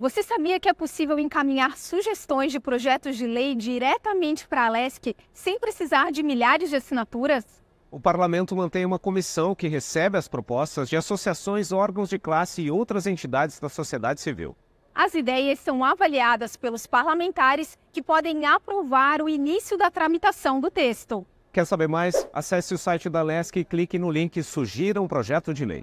Você sabia que é possível encaminhar sugestões de projetos de lei diretamente para a LESC sem precisar de milhares de assinaturas? O parlamento mantém uma comissão que recebe as propostas de associações, órgãos de classe e outras entidades da sociedade civil. As ideias são avaliadas pelos parlamentares que podem aprovar o início da tramitação do texto. Quer saber mais? Acesse o site da LESC e clique no link Sugira um projeto de lei.